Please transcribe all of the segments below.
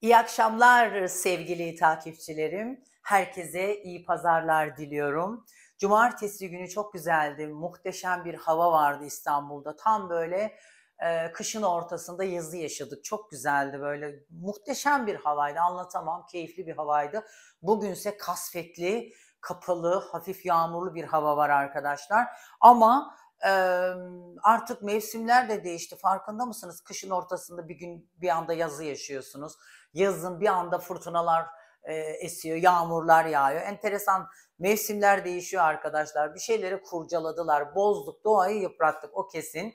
İyi akşamlar sevgili takipçilerim. Herkese iyi pazarlar diliyorum. Cumartesi günü çok güzeldi. Muhteşem bir hava vardı İstanbul'da. Tam böyle e, kışın ortasında yazı yaşadık. Çok güzeldi böyle. Muhteşem bir havaydı. Anlatamam. Keyifli bir havaydı. Bugünse kasvetli, kapalı, hafif yağmurlu bir hava var arkadaşlar. Ama e, artık mevsimler de değişti. Farkında mısınız? Kışın ortasında bir gün bir anda yazı yaşıyorsunuz Yazın bir anda fırtınalar e, esiyor, yağmurlar yağıyor. Enteresan mevsimler değişiyor arkadaşlar. Bir şeyleri kurcaladılar, bozduk, doğayı yıprattık o kesin.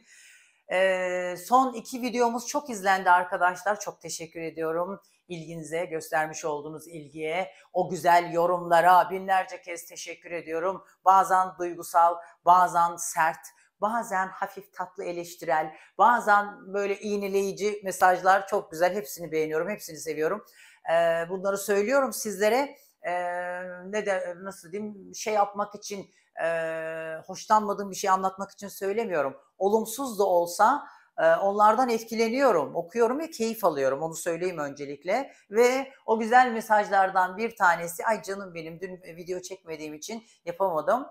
E, son iki videomuz çok izlendi arkadaşlar. Çok teşekkür ediyorum ilginize, göstermiş olduğunuz ilgiye, o güzel yorumlara binlerce kez teşekkür ediyorum. Bazen duygusal, bazen sert, bazen hafif tatlı eleştirel, bazen böyle iğneleyici mesajlar çok güzel. Hepsini beğeniyorum, hepsini seviyorum. Ee, bunları söylüyorum sizlere. Ee, ne de nasıl diyeyim şey yapmak için e, hoşlanmadığım bir şey anlatmak için söylemiyorum. Olumsuz da olsa onlardan etkileniyorum, okuyorum ve keyif alıyorum. Onu söyleyeyim öncelikle. Ve o güzel mesajlardan bir tanesi, ay canım benim dün video çekmediğim için yapamadım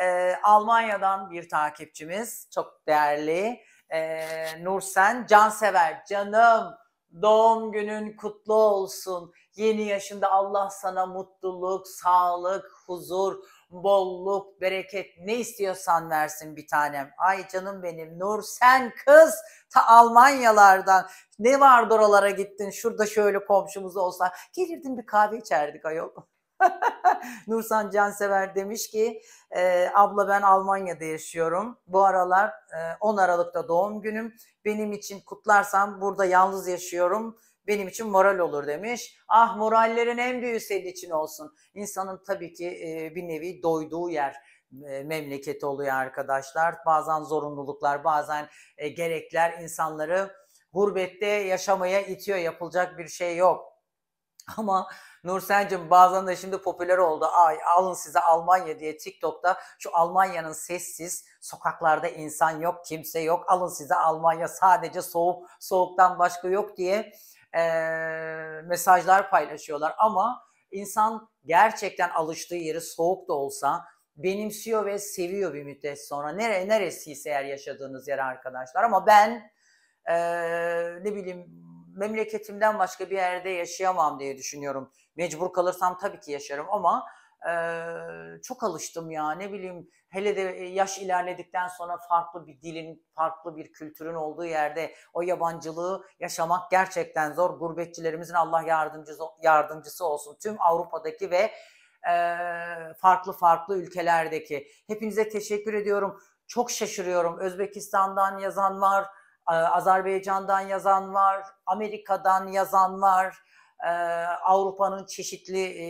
e, Almanya'dan bir takipçimiz çok değerli e, Nursen Cansever canım doğum günün kutlu olsun yeni yaşında Allah sana mutluluk sağlık huzur bolluk bereket ne istiyorsan versin bir tanem ay canım benim Nursen kız ta Almanyalardan ne vardı oralara gittin şurada şöyle komşumuz olsa gelirdin bir kahve içerdik ayol Nursan Cansever demiş ki e, abla ben Almanya'da yaşıyorum. Bu aralar e, 10 Aralık'ta doğum günüm. Benim için kutlarsan burada yalnız yaşıyorum. Benim için moral olur demiş. Ah morallerin en büyüğü senin için olsun. İnsanın tabii ki e, bir nevi doyduğu yer e, memleketi oluyor arkadaşlar. Bazen zorunluluklar, bazen e, gerekler insanları gurbette yaşamaya itiyor. Yapılacak bir şey yok. Ama Nursen'cim bazen de şimdi popüler oldu. Ay alın size Almanya diye TikTok'ta şu Almanya'nın sessiz sokaklarda insan yok kimse yok. Alın size Almanya sadece soğuk soğuktan başka yok diye e, mesajlar paylaşıyorlar. Ama insan gerçekten alıştığı yeri soğuk da olsa benimsiyor ve seviyor bir müddet sonra. Nere, neresiyse eğer yaşadığınız yer arkadaşlar. Ama ben e, ne bileyim memleketimden başka bir yerde yaşayamam diye düşünüyorum. Mecbur kalırsam tabii ki yaşarım ama e, çok alıştım ya ne bileyim hele de e, yaş ilerledikten sonra farklı bir dilin, farklı bir kültürün olduğu yerde o yabancılığı yaşamak gerçekten zor. Gurbetçilerimizin Allah yardımcısı, yardımcısı olsun. Tüm Avrupa'daki ve e, farklı farklı ülkelerdeki. Hepinize teşekkür ediyorum. Çok şaşırıyorum. Özbekistan'dan yazan var, Azerbaycan'dan yazan var, Amerika'dan yazan var. Ee, Avrupa'nın çeşitli e,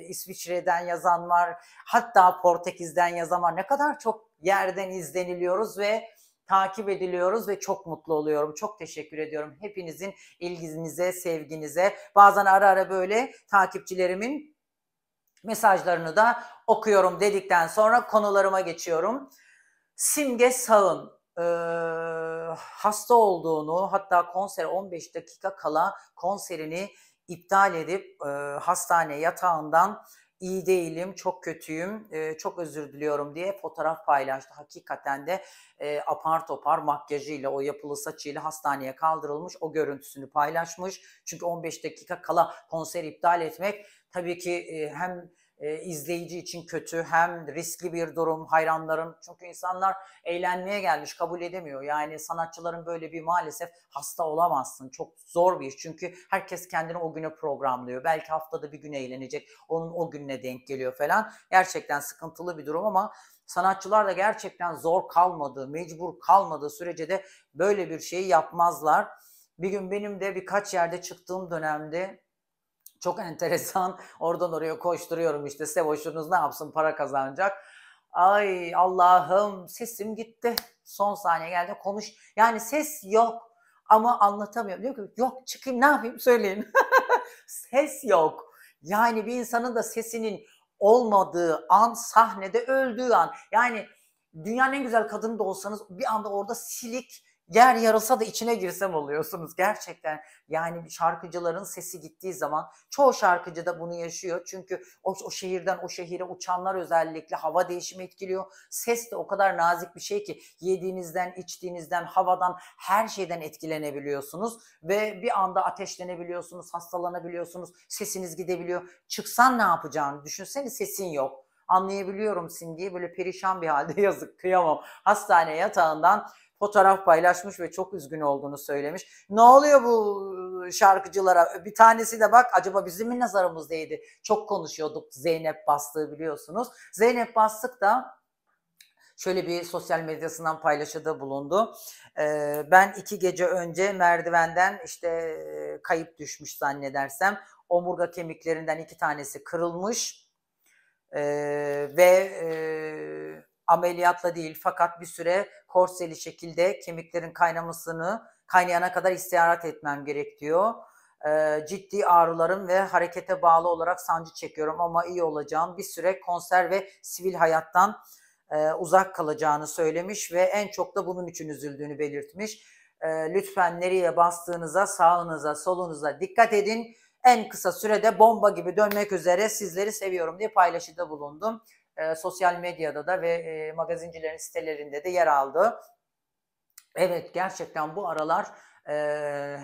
İsviçre'den yazan var, hatta Portekiz'den yazan var. Ne kadar çok yerden izleniliyoruz ve takip ediliyoruz ve çok mutlu oluyorum. Çok teşekkür ediyorum hepinizin ilginize, sevginize. Bazen ara ara böyle takipçilerimin mesajlarını da okuyorum dedikten sonra konularıma geçiyorum. Simge Sağ'ın e, hasta olduğunu hatta konser 15 dakika kala konserini iptal edip e, hastane yatağından iyi değilim, çok kötüyüm, e, çok özür diliyorum diye fotoğraf paylaştı. Hakikaten de e, apar topar makyajıyla, o yapılı saçıyla hastaneye kaldırılmış, o görüntüsünü paylaşmış. Çünkü 15 dakika kala konser iptal etmek tabii ki e, hem e, izleyici için kötü hem riskli bir durum hayranların çünkü insanlar eğlenmeye gelmiş kabul edemiyor. Yani sanatçıların böyle bir maalesef hasta olamazsın. Çok zor bir iş çünkü herkes kendini o güne programlıyor. Belki haftada bir gün eğlenecek onun o gününe denk geliyor falan. Gerçekten sıkıntılı bir durum ama sanatçılar da gerçekten zor kalmadığı, mecbur kalmadığı sürece de böyle bir şeyi yapmazlar. Bir gün benim de birkaç yerde çıktığım dönemde çok enteresan. Oradan oraya koşturuyorum işte. Sevoşunuz ne yapsın para kazanacak. Ay Allah'ım sesim gitti. Son saniye geldi konuş. Yani ses yok ama anlatamıyorum. Diyor ki yok çıkayım ne yapayım söyleyin. ses yok. Yani bir insanın da sesinin olmadığı an sahnede öldüğü an. Yani dünyanın en güzel kadını da olsanız bir anda orada silik Yer yarılsa da içine girsem oluyorsunuz gerçekten. Yani şarkıcıların sesi gittiği zaman çoğu şarkıcı da bunu yaşıyor. Çünkü o, o şehirden o şehire uçanlar özellikle hava değişimi etkiliyor. Ses de o kadar nazik bir şey ki yediğinizden, içtiğinizden, havadan her şeyden etkilenebiliyorsunuz. Ve bir anda ateşlenebiliyorsunuz, hastalanabiliyorsunuz, sesiniz gidebiliyor. Çıksan ne yapacağını düşünsene sesin yok anlayabiliyorum Simge'yi böyle perişan bir halde yazık kıyamam. Hastane yatağından fotoğraf paylaşmış ve çok üzgün olduğunu söylemiş. Ne oluyor bu şarkıcılara? Bir tanesi de bak acaba bizim mi nazarımızdaydı? Çok konuşuyorduk Zeynep bastığı biliyorsunuz. Zeynep Bastık da şöyle bir sosyal medyasından paylaşıda bulundu. Ee, ben iki gece önce merdivenden işte kayıp düşmüş zannedersem omurga kemiklerinden iki tanesi kırılmış ee, ve e, ameliyatla değil fakat bir süre korseli şekilde kemiklerin kaynamasını kaynayana kadar istirahat etmem gerek diyor. E, ciddi ağrılarım ve harekete bağlı olarak sancı çekiyorum ama iyi olacağım. Bir süre konser ve sivil hayattan e, uzak kalacağını söylemiş ve en çok da bunun için üzüldüğünü belirtmiş. E, lütfen nereye bastığınıza, sağınıza, solunuza dikkat edin. En kısa sürede bomba gibi dönmek üzere sizleri seviyorum diye paylaşıda bulundum e, sosyal medyada da ve e, magazincilerin sitelerinde de yer aldı. Evet gerçekten bu aralar e,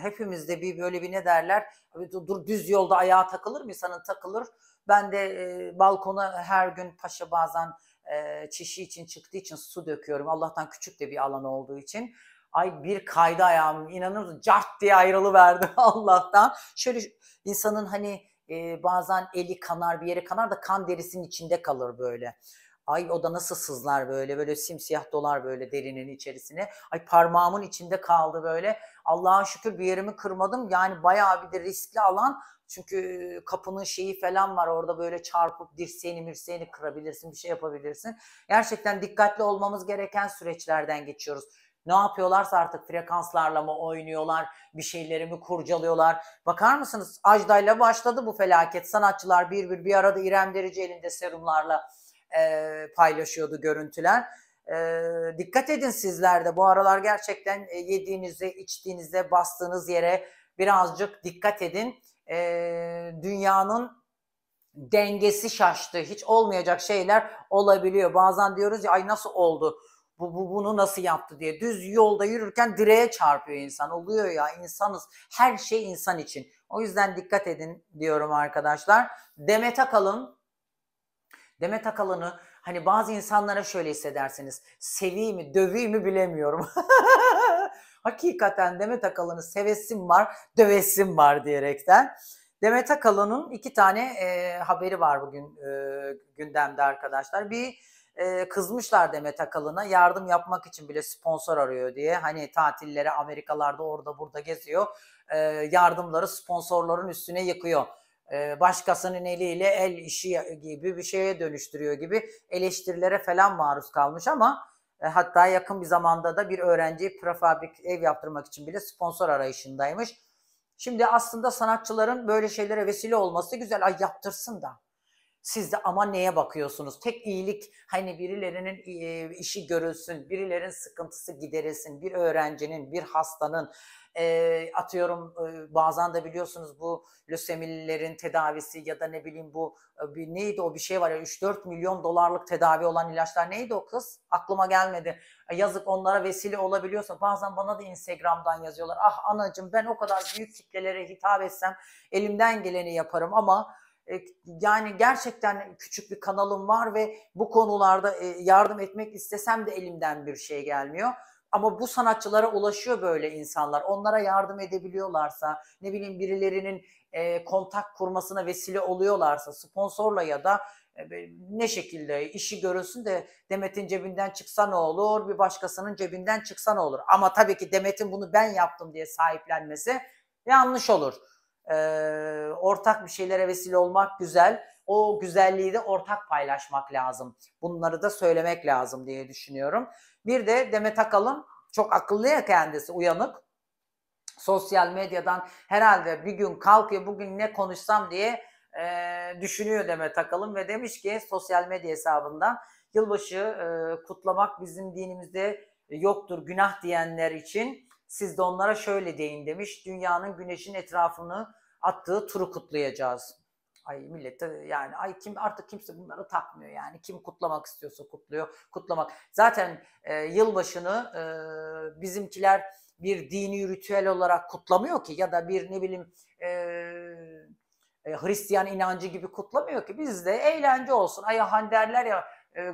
hepimizde bir böyle bir ne derler dur düz yolda ayağa takılır mı insanın takılır. Ben de e, balkona her gün paşa bazen e, çişi için çıktığı için su döküyorum. Allah'tan küçük de bir alan olduğu için. Ay bir kaydı ayağım inanır cart diye ayrılıverdi Allah'tan. Şöyle insanın hani e, bazen eli kanar bir yere kanar da kan derisinin içinde kalır böyle. Ay o da nasıl sızlar böyle böyle simsiyah dolar böyle derinin içerisine. Ay parmağımın içinde kaldı böyle. Allah'a şükür bir yerimi kırmadım. Yani bayağı bir de riskli alan. Çünkü kapının şeyi falan var orada böyle çarpıp dirseğini mirseğini kırabilirsin bir şey yapabilirsin. Gerçekten dikkatli olmamız gereken süreçlerden geçiyoruz ne yapıyorlarsa artık frekanslarla mı oynuyorlar, bir şeyleri mi kurcalıyorlar. Bakar mısınız Ajda ile başladı bu felaket. Sanatçılar bir bir bir arada İrem Derici elinde serumlarla e, paylaşıyordu görüntüler. E, dikkat edin sizler de bu aralar gerçekten e, yediğinize, içtiğinize, bastığınız yere birazcık dikkat edin. E, dünyanın dengesi şaştı. Hiç olmayacak şeyler olabiliyor. Bazen diyoruz ya ay nasıl oldu? bu, bu bunu nasıl yaptı diye. Düz yolda yürürken direğe çarpıyor insan. Oluyor ya insanız. Her şey insan için. O yüzden dikkat edin diyorum arkadaşlar. Demet Akalın Demet Akalın'ı hani bazı insanlara şöyle hissedersiniz. Seveyim mi, döveyim mi bilemiyorum. Hakikaten Demet Akalın'ı sevesim var, dövesim var diyerekten. Demet Akalın'ın iki tane e, haberi var bugün e, gündemde arkadaşlar. Bir e, kızmışlar Demet Akalın'a yardım yapmak için bile sponsor arıyor diye. Hani tatillere Amerikalarda orada burada geziyor. E, yardımları sponsorların üstüne yıkıyor. E, başkasının eliyle el işi gibi bir şeye dönüştürüyor gibi eleştirilere falan maruz kalmış ama e, hatta yakın bir zamanda da bir öğrenci prefabrik ev yaptırmak için bile sponsor arayışındaymış. Şimdi aslında sanatçıların böyle şeylere vesile olması güzel. Ay yaptırsın da siz de ama neye bakıyorsunuz? Tek iyilik hani birilerinin işi görülsün, birilerin sıkıntısı giderilsin, bir öğrencinin, bir hastanın e, atıyorum e, bazen de biliyorsunuz bu lösemililerin tedavisi ya da ne bileyim bu bir, neydi o bir şey var ya 3-4 milyon dolarlık tedavi olan ilaçlar neydi o kız? Aklıma gelmedi. E, yazık onlara vesile olabiliyorsa bazen bana da Instagram'dan yazıyorlar. Ah anacım ben o kadar büyük kitlelere hitap etsem elimden geleni yaparım ama e, yani gerçekten küçük bir kanalım var ve bu konularda e, yardım etmek istesem de elimden bir şey gelmiyor. Ama bu sanatçılara ulaşıyor böyle insanlar. Onlara yardım edebiliyorlarsa, ne bileyim birilerinin e, kontak kurmasına vesile oluyorlarsa, sponsorla ya da ne şekilde işi görülsün de Demet'in cebinden çıksa ne olur, bir başkasının cebinden çıksa ne olur. Ama tabii ki Demet'in bunu ben yaptım diye sahiplenmesi yanlış olur e, ortak bir şeylere vesile olmak güzel. O güzelliği de ortak paylaşmak lazım. Bunları da söylemek lazım diye düşünüyorum. Bir de Demet Akalın çok akıllı ya kendisi uyanık. Sosyal medyadan herhalde bir gün kalkıyor bugün ne konuşsam diye e, düşünüyor Demet Akalın ve demiş ki sosyal medya hesabından yılbaşı e, kutlamak bizim dinimizde yoktur günah diyenler için siz de onlara şöyle deyin demiş. Dünyanın güneşin etrafını attığı turu kutlayacağız. Ay millete yani ay kim artık kimse bunları takmıyor yani kim kutlamak istiyorsa kutluyor kutlamak. Zaten e, yılbaşını e, bizimkiler bir dini ritüel olarak kutlamıyor ki ya da bir ne bileyim e, e, Hristiyan inancı gibi kutlamıyor ki. Bizde eğlence olsun. Ayahan derler ya e,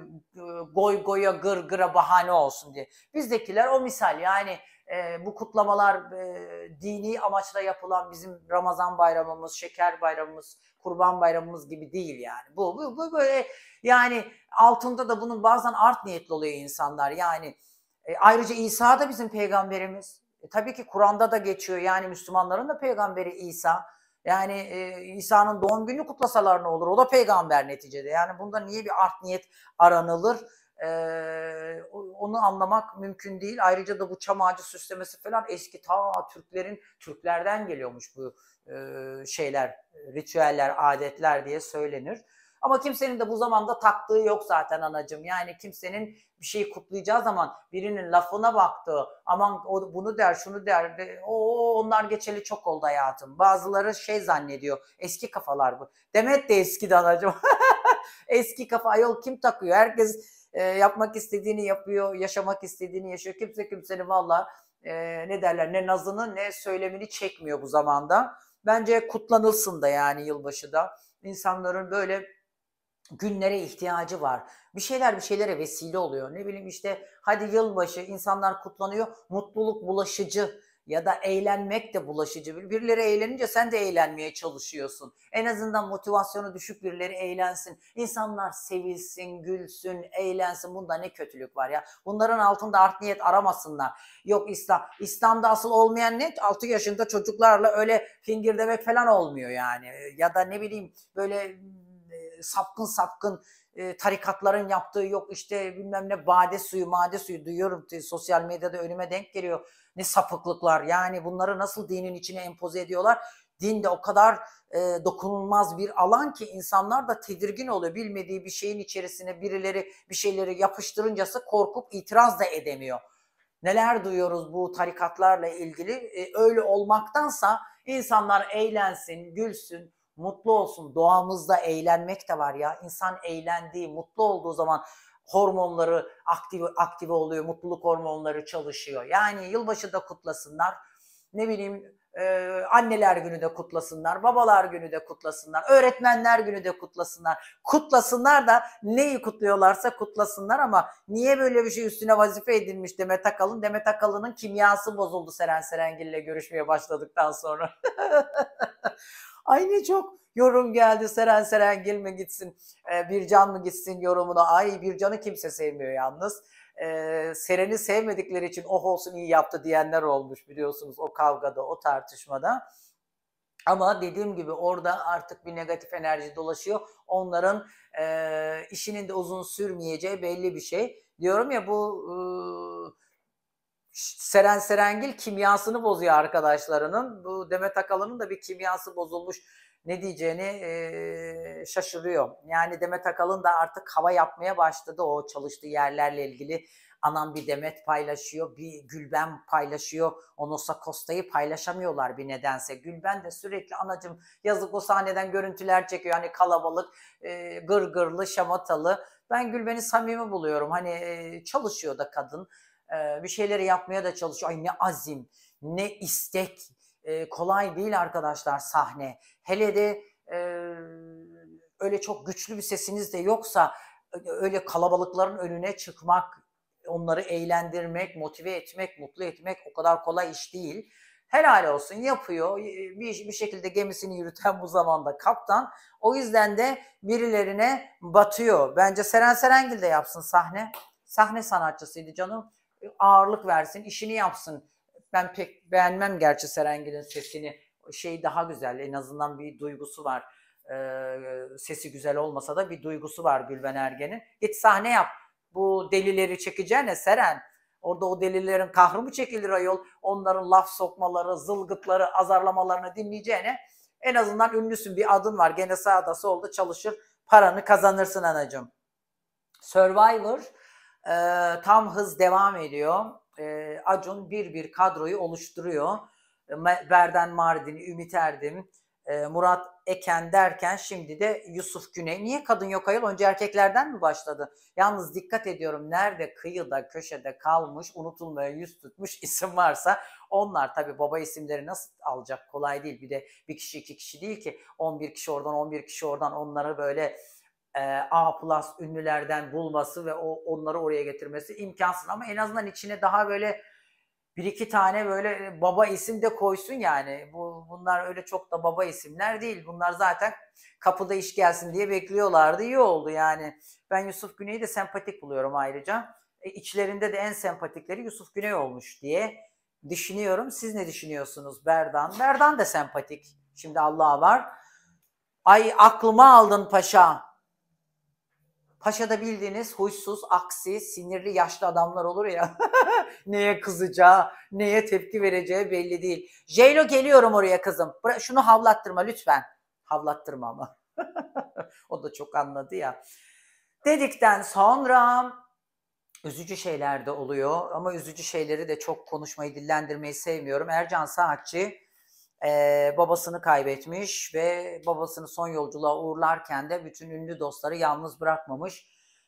goy goya gır gıra bahane olsun diye. Bizdekiler o misal yani e, bu kutlamalar e, dini amaçla yapılan bizim Ramazan bayramımız, şeker bayramımız, kurban bayramımız gibi değil yani. Bu, bu, bu böyle yani altında da bunun bazen art niyetli oluyor insanlar yani. E, ayrıca İsa da bizim peygamberimiz. E, tabii ki Kur'an'da da geçiyor yani Müslümanların da peygamberi İsa. Yani e, İsa'nın doğum günü kutlasalar ne olur? O da peygamber neticede. Yani bunda niye bir art niyet aranılır? onu anlamak mümkün değil. Ayrıca da bu çam ağacı süslemesi falan eski ta Türklerin Türklerden geliyormuş bu şeyler, ritüeller, adetler diye söylenir. Ama kimsenin de bu zamanda taktığı yok zaten anacım. Yani kimsenin bir şeyi kutlayacağı zaman birinin lafına baktığı aman o, bunu der şunu der o onlar geçeli çok oldu hayatım. Bazıları şey zannediyor eski kafalar bu. Demet de eski anacım. eski kafa ayol kim takıyor herkes ee, yapmak istediğini yapıyor, yaşamak istediğini yaşıyor. Kimse kimsenin valla e, ne derler ne nazını ne söylemini çekmiyor bu zamanda. Bence kutlanılsın da yani yılbaşı da. İnsanların böyle günlere ihtiyacı var. Bir şeyler bir şeylere vesile oluyor. Ne bileyim işte hadi yılbaşı insanlar kutlanıyor. Mutluluk bulaşıcı ya da eğlenmek de bulaşıcı. Birileri eğlenince sen de eğlenmeye çalışıyorsun. En azından motivasyonu düşük birileri eğlensin. İnsanlar sevilsin, gülsün, eğlensin. Bunda ne kötülük var ya. Bunların altında art niyet aramasınlar. Yok İslam. İslam'da asıl olmayan net 6 yaşında çocuklarla öyle fingir demek falan olmuyor yani. Ya da ne bileyim böyle e, sapkın sapkın e, tarikatların yaptığı yok işte bilmem ne bade suyu made suyu duyuyorum sosyal medyada önüme denk geliyor ne sapıklıklar yani bunları nasıl dinin içine empoze ediyorlar. Din de o kadar e, dokunulmaz bir alan ki insanlar da tedirgin oluyor. Bilmediği bir şeyin içerisine birileri bir şeyleri yapıştırıncası korkup itiraz da edemiyor. Neler duyuyoruz bu tarikatlarla ilgili? E, öyle olmaktansa insanlar eğlensin, gülsün, mutlu olsun. Doğamızda eğlenmek de var ya. İnsan eğlendiği, mutlu olduğu zaman hormonları aktive, aktive oluyor, mutluluk hormonları çalışıyor. Yani yılbaşı da kutlasınlar, ne bileyim e, anneler günü de kutlasınlar, babalar günü de kutlasınlar, öğretmenler günü de kutlasınlar. Kutlasınlar da neyi kutluyorlarsa kutlasınlar ama niye böyle bir şey üstüne vazife edilmiş Demet Akalın? Demet Akalın'ın kimyası bozuldu Seren Serengil ile görüşmeye başladıktan sonra. Ay ne çok Yorum geldi Seren seren gil mi gitsin, e, can mı gitsin yorumuna. Ay bir canı kimse sevmiyor yalnız. E, Seren'i sevmedikleri için oh olsun iyi yaptı diyenler olmuş biliyorsunuz o kavgada, o tartışmada. Ama dediğim gibi orada artık bir negatif enerji dolaşıyor. Onların e, işinin de uzun sürmeyeceği belli bir şey. Diyorum ya bu e, Seren Serengil kimyasını bozuyor arkadaşlarının. Bu Demet Akalın'ın da bir kimyası bozulmuş ne diyeceğini e, şaşırıyor. Yani Demet Akalın da artık hava yapmaya başladı o çalıştığı yerlerle ilgili. Anam bir Demet paylaşıyor, bir Gülben paylaşıyor. Onosa Kosta'yı paylaşamıyorlar bir nedense. Gülben de sürekli anacım yazık o sahneden görüntüler çekiyor. Hani kalabalık, e, gırgırlı, şamatalı. Ben Gülben'i samimi buluyorum. Hani e, çalışıyor da kadın. E, bir şeyleri yapmaya da çalışıyor. Ay ne azim, ne istek e, kolay değil arkadaşlar sahne. Hele de e, öyle çok güçlü bir sesiniz de yoksa e, öyle kalabalıkların önüne çıkmak, onları eğlendirmek, motive etmek, mutlu etmek o kadar kolay iş değil. Helal olsun yapıyor. Bir, bir şekilde gemisini yürüten bu zamanda kaptan. O yüzden de birilerine batıyor. Bence Seren Serengil de yapsın sahne. Sahne sanatçısıydı canım. Ağırlık versin, işini yapsın ben pek beğenmem gerçi Serengil'in sesini. Şey daha güzel en azından bir duygusu var. Ee, sesi güzel olmasa da bir duygusu var Gülben Ergen'in. Git sahne yap. Bu delileri çekeceğine Seren. Orada o delilerin kahrı mı çekilir ayol? Onların laf sokmaları, zılgıtları, azarlamalarını dinleyeceğine en azından ünlüsün bir adın var. Gene sağda solda çalışır paranı kazanırsın anacım. Survivor e, tam hız devam ediyor e, Acun bir bir kadroyu oluşturuyor. Ee, Berden Mardin, Ümit Erdim, e, Murat Eken derken şimdi de Yusuf Güney. Niye kadın yok ayol? Önce erkeklerden mi başladı? Yalnız dikkat ediyorum nerede kıyıda köşede kalmış unutulmaya yüz tutmuş isim varsa onlar tabi baba isimleri nasıl alacak kolay değil. Bir de bir kişi iki kişi değil ki 11 kişi oradan 11 kişi oradan onları böyle e, A plus ünlülerden bulması ve o onları oraya getirmesi imkansız ama en azından içine daha böyle bir iki tane böyle e, baba isim de koysun yani. Bu, bunlar öyle çok da baba isimler değil. Bunlar zaten kapıda iş gelsin diye bekliyorlardı. İyi oldu yani. Ben Yusuf Güney'i de sempatik buluyorum ayrıca. E, içlerinde de en sempatikleri Yusuf Güney olmuş diye düşünüyorum. Siz ne düşünüyorsunuz Berdan? Berdan da sempatik. Şimdi Allah var. Ay aklıma aldın paşa. Paşa'da bildiğiniz huysuz, aksi, sinirli yaşlı adamlar olur ya. neye kızacağı, neye tepki vereceği belli değil. Jeylo geliyorum oraya kızım. Bıra şunu havlattırma lütfen. Havlattırma ama. o da çok anladı ya. Dedikten sonra üzücü şeyler de oluyor ama üzücü şeyleri de çok konuşmayı dillendirmeyi sevmiyorum. Ercan Saatçi ee, babasını kaybetmiş ve babasını son yolculuğa uğurlarken de bütün ünlü dostları yalnız bırakmamış.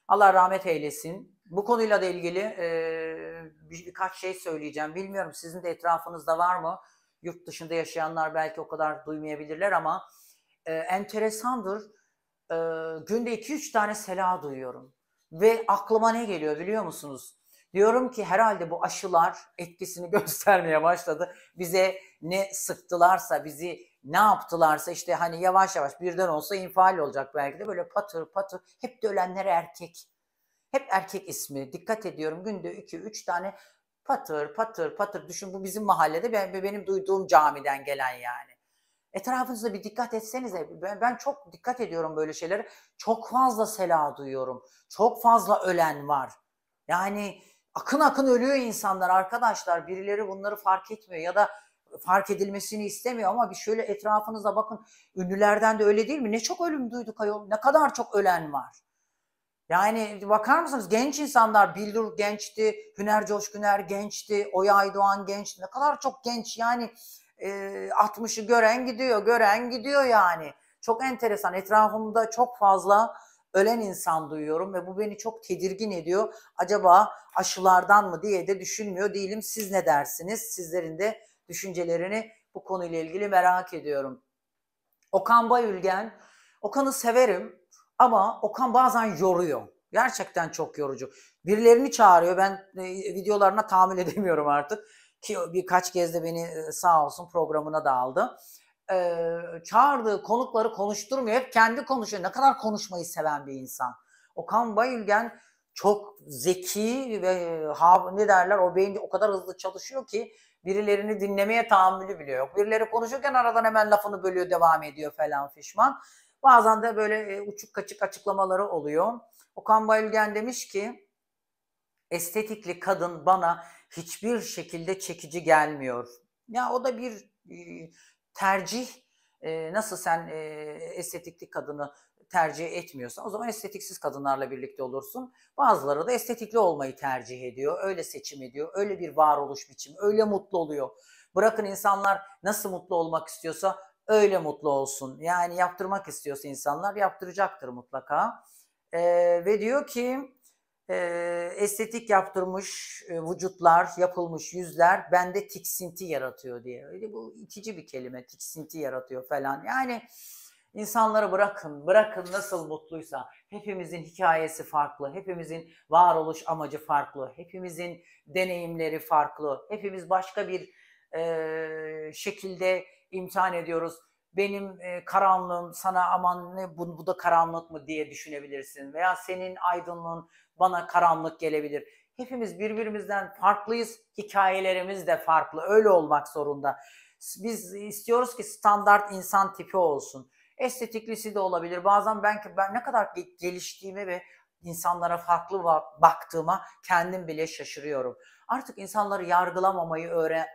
Allah rahmet eylesin. Bu konuyla da ilgili e, bir, birkaç şey söyleyeceğim. Bilmiyorum sizin de etrafınızda var mı? Yurt dışında yaşayanlar belki o kadar duymayabilirler ama e, enteresandır. E, günde 2-3 tane sela duyuyorum. Ve aklıma ne geliyor biliyor musunuz? Diyorum ki herhalde bu aşılar etkisini göstermeye başladı. Bize ne sıktılarsa, bizi ne yaptılarsa işte hani yavaş yavaş birden olsa infial olacak belki de böyle patır patır. Hep de ölenler erkek. Hep erkek ismi. Dikkat ediyorum günde iki üç tane patır patır patır. Düşün bu bizim mahallede ben, benim duyduğum camiden gelen yani. Etrafınızda bir dikkat etsenize. Ben, ben çok dikkat ediyorum böyle şeylere. Çok fazla sela duyuyorum. Çok fazla ölen var. Yani akın akın ölüyor insanlar arkadaşlar. Birileri bunları fark etmiyor ya da fark edilmesini istemiyor ama bir şöyle etrafınıza bakın. Ünlülerden de öyle değil mi? Ne çok ölüm duyduk ayol. Ne kadar çok ölen var. Yani bakar mısınız genç insanlar Bildur gençti, Hüner Coşküner gençti, Oya Aydoğan gençti. Ne kadar çok genç yani e, 60'ı gören gidiyor, gören gidiyor yani. Çok enteresan etrafımda çok fazla ölen insan duyuyorum ve bu beni çok tedirgin ediyor. Acaba aşılardan mı diye de düşünmüyor değilim. Siz ne dersiniz? Sizlerin de düşüncelerini bu konuyla ilgili merak ediyorum. Okan Bayülgen, Okan'ı severim ama Okan bazen yoruyor. Gerçekten çok yorucu. Birilerini çağırıyor. Ben e, videolarına tahammül edemiyorum artık. Ki birkaç kez de beni e, sağ olsun programına da aldı e, çağırdığı konukları konuşturmuyor. Hep kendi konuşuyor. Ne kadar konuşmayı seven bir insan. Okan Bayülgen çok zeki ve ha, ne derler o beyin o kadar hızlı çalışıyor ki birilerini dinlemeye tahammülü biliyor. yok. Birileri konuşurken aradan hemen lafını bölüyor devam ediyor falan fişman. Bazen de böyle e, uçuk kaçık açıklamaları oluyor. Okan Bayülgen demiş ki estetikli kadın bana hiçbir şekilde çekici gelmiyor. Ya o da bir tercih e, nasıl sen e, estetikli kadını tercih etmiyorsan o zaman estetiksiz kadınlarla birlikte olursun. Bazıları da estetikli olmayı tercih ediyor. Öyle seçim ediyor. Öyle bir varoluş biçimi. Öyle mutlu oluyor. Bırakın insanlar nasıl mutlu olmak istiyorsa öyle mutlu olsun. Yani yaptırmak istiyorsa insanlar yaptıracaktır mutlaka. Ee, ve diyor ki e, estetik yaptırmış e, vücutlar, yapılmış yüzler bende tiksinti yaratıyor diye. Öyle bu itici bir kelime, tiksinti yaratıyor falan. Yani insanları bırakın, bırakın nasıl mutluysa. Hepimizin hikayesi farklı, hepimizin varoluş amacı farklı, hepimizin deneyimleri farklı. Hepimiz başka bir e, şekilde imtihan ediyoruz benim e, karanlığım sana aman ne bu, bu da karanlık mı diye düşünebilirsin veya senin aydınlığın bana karanlık gelebilir. Hepimiz birbirimizden farklıyız. Hikayelerimiz de farklı. Öyle olmak zorunda. Biz istiyoruz ki standart insan tipi olsun. Estetiklisi de olabilir. Bazen ben, ki ben ne kadar geliştiğimi ve insanlara farklı baktığıma kendim bile şaşırıyorum. Artık insanları yargılamamayı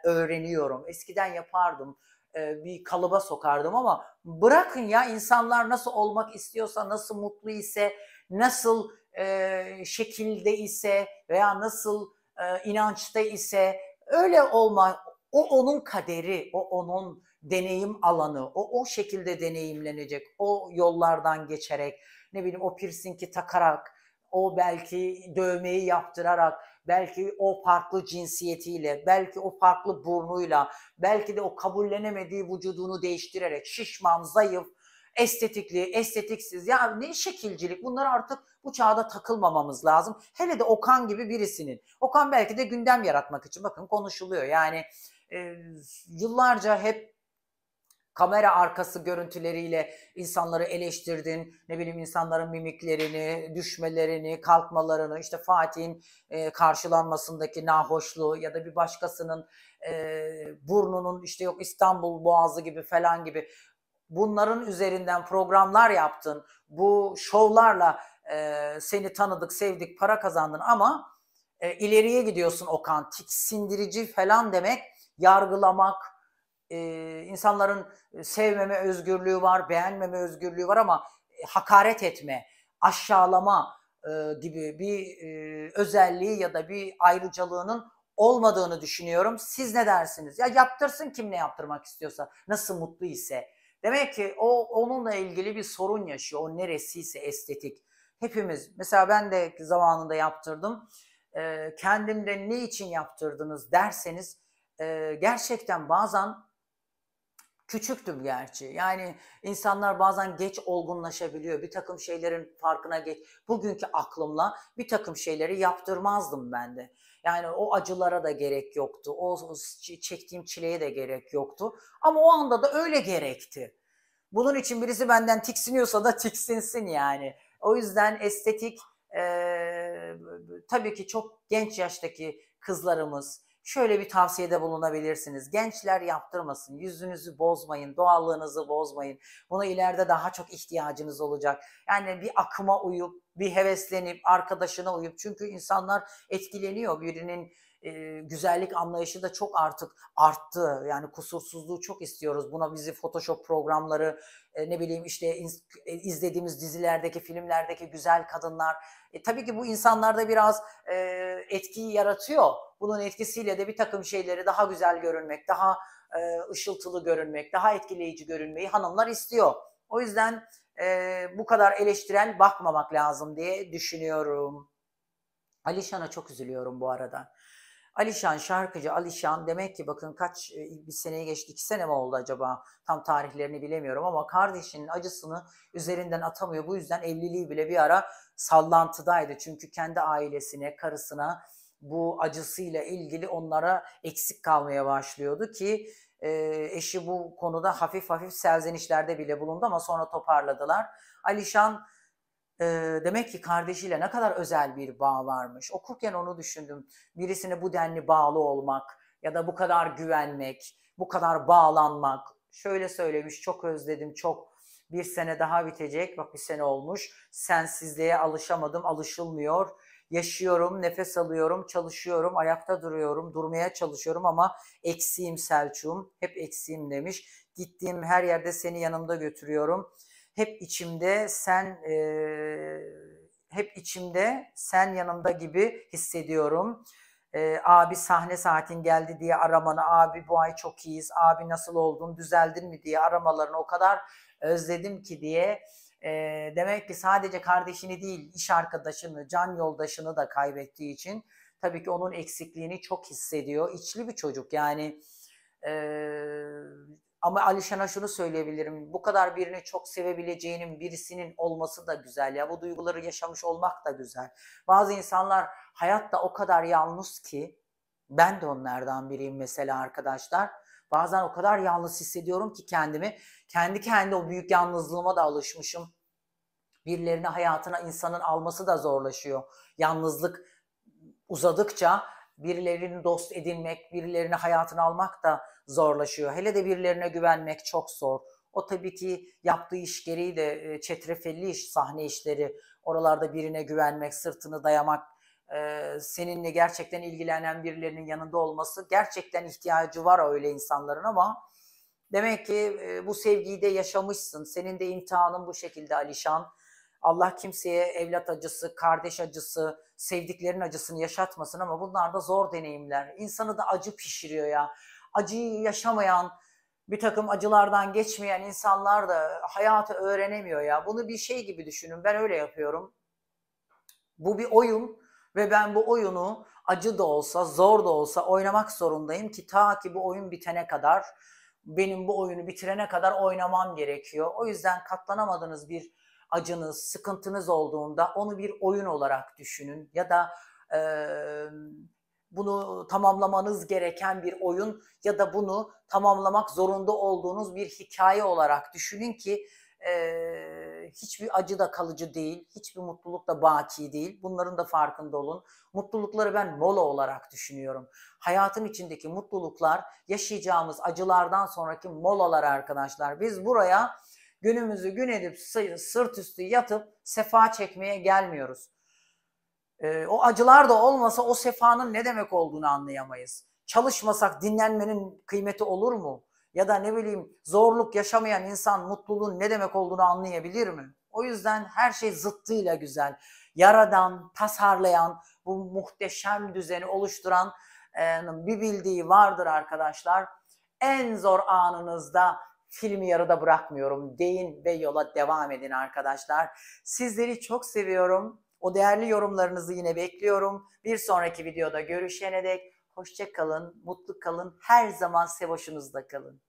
öğreniyorum. Eskiden yapardım bir kalıba sokardım ama bırakın ya insanlar nasıl olmak istiyorsa, nasıl mutlu ise, nasıl e, şekilde ise veya nasıl e, inançta ise öyle olma o onun kaderi, o onun deneyim alanı, o o şekilde deneyimlenecek, o yollardan geçerek, ne bileyim o piercingi takarak, o belki dövmeyi yaptırarak, belki o farklı cinsiyetiyle, belki o farklı burnuyla, belki de o kabullenemediği vücudunu değiştirerek şişman, zayıf, Estetikli, estetiksiz ya ne şekilcilik bunlar artık bu çağda takılmamamız lazım. Hele de Okan gibi birisinin. Okan belki de gündem yaratmak için bakın konuşuluyor. Yani e, yıllarca hep kamera arkası görüntüleriyle insanları eleştirdin. Ne bileyim insanların mimiklerini, düşmelerini, kalkmalarını, işte Fatih'in e, karşılanmasındaki nahoşluğu ya da bir başkasının e, burnunun işte yok İstanbul Boğazı gibi falan gibi bunların üzerinden programlar yaptın, bu şovlarla e, seni tanıdık, sevdik, para kazandın ama e, ileriye gidiyorsun Okan. Tiksindirici falan demek, yargılamak, e, insanların e, sevmeme özgürlüğü var, beğenmeme özgürlüğü var ama e, hakaret etme, aşağılama e, gibi bir e, özelliği ya da bir ayrıcalığının olmadığını düşünüyorum. Siz ne dersiniz? Ya yaptırsın kim ne yaptırmak istiyorsa, nasıl mutlu ise. Demek ki o onunla ilgili bir sorun yaşıyor. O neresiyse estetik. Hepimiz mesela ben de zamanında yaptırdım. E, kendimde ne için yaptırdınız derseniz e, gerçekten bazen küçüktüm gerçi. Yani insanlar bazen geç olgunlaşabiliyor. Bir takım şeylerin farkına geç. Bugünkü aklımla bir takım şeyleri yaptırmazdım ben de. Yani o acılara da gerek yoktu. O çektiğim çileye de gerek yoktu. Ama o anda da öyle gerekti. Bunun için birisi benden tiksiniyorsa da tiksinsin yani. O yüzden estetik e, tabii ki çok genç yaştaki kızlarımız, şöyle bir tavsiyede bulunabilirsiniz. Gençler yaptırmasın, yüzünüzü bozmayın, doğallığınızı bozmayın. Buna ileride daha çok ihtiyacınız olacak. Yani bir akıma uyup, bir heveslenip, arkadaşına uyup. Çünkü insanlar etkileniyor birinin e, güzellik anlayışı da çok artık arttı. Yani kusursuzluğu çok istiyoruz. Buna bizi Photoshop programları, e, ne bileyim işte iz, e, izlediğimiz dizilerdeki, filmlerdeki güzel kadınlar. E, tabii ki bu insanlarda biraz e, etkiyi yaratıyor. Bunun etkisiyle de bir takım şeyleri daha güzel görünmek, daha e, ışıltılı görünmek, daha etkileyici görünmeyi hanımlar istiyor. O yüzden e, bu kadar eleştiren bakmamak lazım diye düşünüyorum. Alişan'a çok üzülüyorum bu arada. Alişan şarkıcı Alişan demek ki bakın kaç e, bir seneye geçti iki sene mi oldu acaba tam tarihlerini bilemiyorum ama kardeşinin acısını üzerinden atamıyor. Bu yüzden evliliği bile bir ara sallantıdaydı çünkü kendi ailesine karısına bu acısıyla ilgili onlara eksik kalmaya başlıyordu ki e, eşi bu konuda hafif hafif serzenişlerde bile bulundu ama sonra toparladılar. Alişan e, demek ki kardeşiyle ne kadar özel bir bağ varmış. Okurken onu düşündüm. Birisine bu denli bağlı olmak ya da bu kadar güvenmek, bu kadar bağlanmak. Şöyle söylemiş, çok özledim, çok bir sene daha bitecek. Bak bir sene olmuş. Sensizliğe alışamadım, alışılmıyor. Yaşıyorum, nefes alıyorum, çalışıyorum, ayakta duruyorum, durmaya çalışıyorum ama eksiğim Selçuk'um. Hep eksiğim demiş. Gittiğim her yerde seni yanımda götürüyorum.'' Hep içimde sen e, hep içimde sen yanımda gibi hissediyorum. E, abi sahne saatin geldi diye aramanı, abi bu ay çok iyiyiz, abi nasıl oldun, düzeldin mi diye aramalarını o kadar özledim ki diye. E, demek ki sadece kardeşini değil, iş arkadaşını, can yoldaşını da kaybettiği için tabii ki onun eksikliğini çok hissediyor. İçli bir çocuk yani. E, ama Alişan'a şunu söyleyebilirim. Bu kadar birini çok sevebileceğinin birisinin olması da güzel ya. Bu duyguları yaşamış olmak da güzel. Bazı insanlar hayatta o kadar yalnız ki ben de onlardan biriyim mesela arkadaşlar. Bazen o kadar yalnız hissediyorum ki kendimi. Kendi kendi o büyük yalnızlığıma da alışmışım. Birilerini hayatına insanın alması da zorlaşıyor. Yalnızlık uzadıkça birilerini dost edinmek, birilerini hayatına almak da zorlaşıyor. Hele de birilerine güvenmek çok zor. O tabii ki yaptığı iş gereği de e, çetrefilli iş, sahne işleri. Oralarda birine güvenmek, sırtını dayamak, e, seninle gerçekten ilgilenen birilerinin yanında olması gerçekten ihtiyacı var öyle insanların ama demek ki e, bu sevgiyi de yaşamışsın. Senin de imtihanın bu şekilde Alişan. Allah kimseye evlat acısı, kardeş acısı, sevdiklerin acısını yaşatmasın ama bunlar da zor deneyimler. İnsanı da acı pişiriyor ya acıyı yaşamayan, bir takım acılardan geçmeyen insanlar da hayatı öğrenemiyor ya. Bunu bir şey gibi düşünün. Ben öyle yapıyorum. Bu bir oyun ve ben bu oyunu acı da olsa, zor da olsa oynamak zorundayım ki ta ki bu oyun bitene kadar, benim bu oyunu bitirene kadar oynamam gerekiyor. O yüzden katlanamadığınız bir acınız, sıkıntınız olduğunda onu bir oyun olarak düşünün ya da e, bunu tamamlamanız gereken bir oyun ya da bunu tamamlamak zorunda olduğunuz bir hikaye olarak düşünün ki e, hiçbir acı da kalıcı değil, hiçbir mutluluk da baki değil. Bunların da farkında olun. Mutlulukları ben mola olarak düşünüyorum. Hayatın içindeki mutluluklar yaşayacağımız acılardan sonraki molalar arkadaşlar. Biz buraya günümüzü gün edip sırt üstü yatıp sefa çekmeye gelmiyoruz. E, o acılar da olmasa o sefanın ne demek olduğunu anlayamayız. Çalışmasak dinlenmenin kıymeti olur mu? Ya da ne bileyim zorluk yaşamayan insan mutluluğun ne demek olduğunu anlayabilir mi? O yüzden her şey zıttıyla güzel. Yaradan, tasarlayan, bu muhteşem düzeni oluşturan e, bir bildiği vardır arkadaşlar. En zor anınızda filmi yarıda bırakmıyorum deyin ve yola devam edin arkadaşlar. Sizleri çok seviyorum. O değerli yorumlarınızı yine bekliyorum. Bir sonraki videoda görüşene dek hoşça kalın, mutlu kalın, her zaman sevoşunuzda kalın.